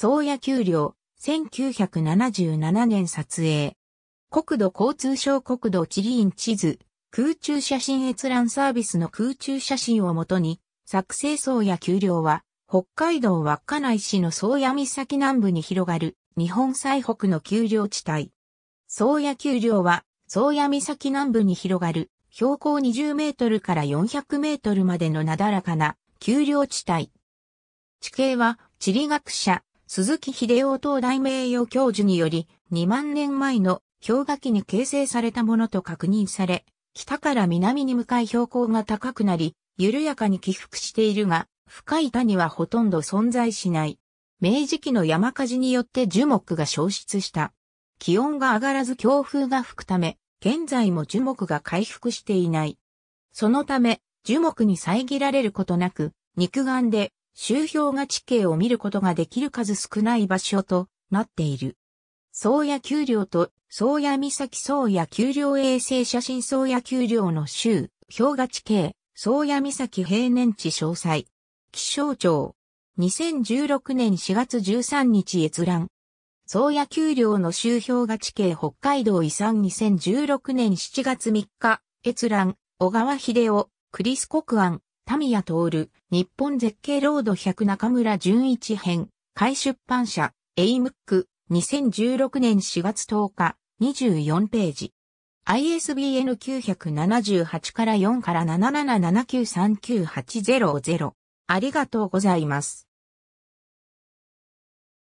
宗谷丘陵、1977年撮影。国土交通省国土地理院地図、空中写真閲覧サービスの空中写真をもとに、作成宗谷丘陵は、北海道稚内市の宗谷岬南部に広がる、日本最北の丘陵地帯。宗谷丘陵は、宗谷岬南部に広がる、標高20メートルから400メートルまでのなだらかな丘陵地帯。地形は、地理学者、鈴木秀夫等大名誉教授により、2万年前の氷河期に形成されたものと確認され、北から南に向かい標高が高くなり、緩やかに起伏しているが、深い谷はほとんど存在しない。明治期の山火事によって樹木が消失した。気温が上がらず強風が吹くため、現在も樹木が回復していない。そのため、樹木に遮られることなく、肉眼で周氷が地形を見ることができる数少ない場所となっている。宗谷丘陵と宗谷岬宗谷丘陵衛星写真宗谷丘陵の州、氷河地形、宗谷岬平年地詳細。気象庁。2016年4月13日閲覧。宗谷丘陵の周氷河地形北海道遺産2016年7月3日、閲覧、小川秀夫、クリス・コクアン、トー徹、日本絶景ロード100中村淳一編、海出版社、エイムック、2016年4月10日、24ページ。ISBN 978から4から7 7 7 9 3 9 8 0 0ありがとうございます。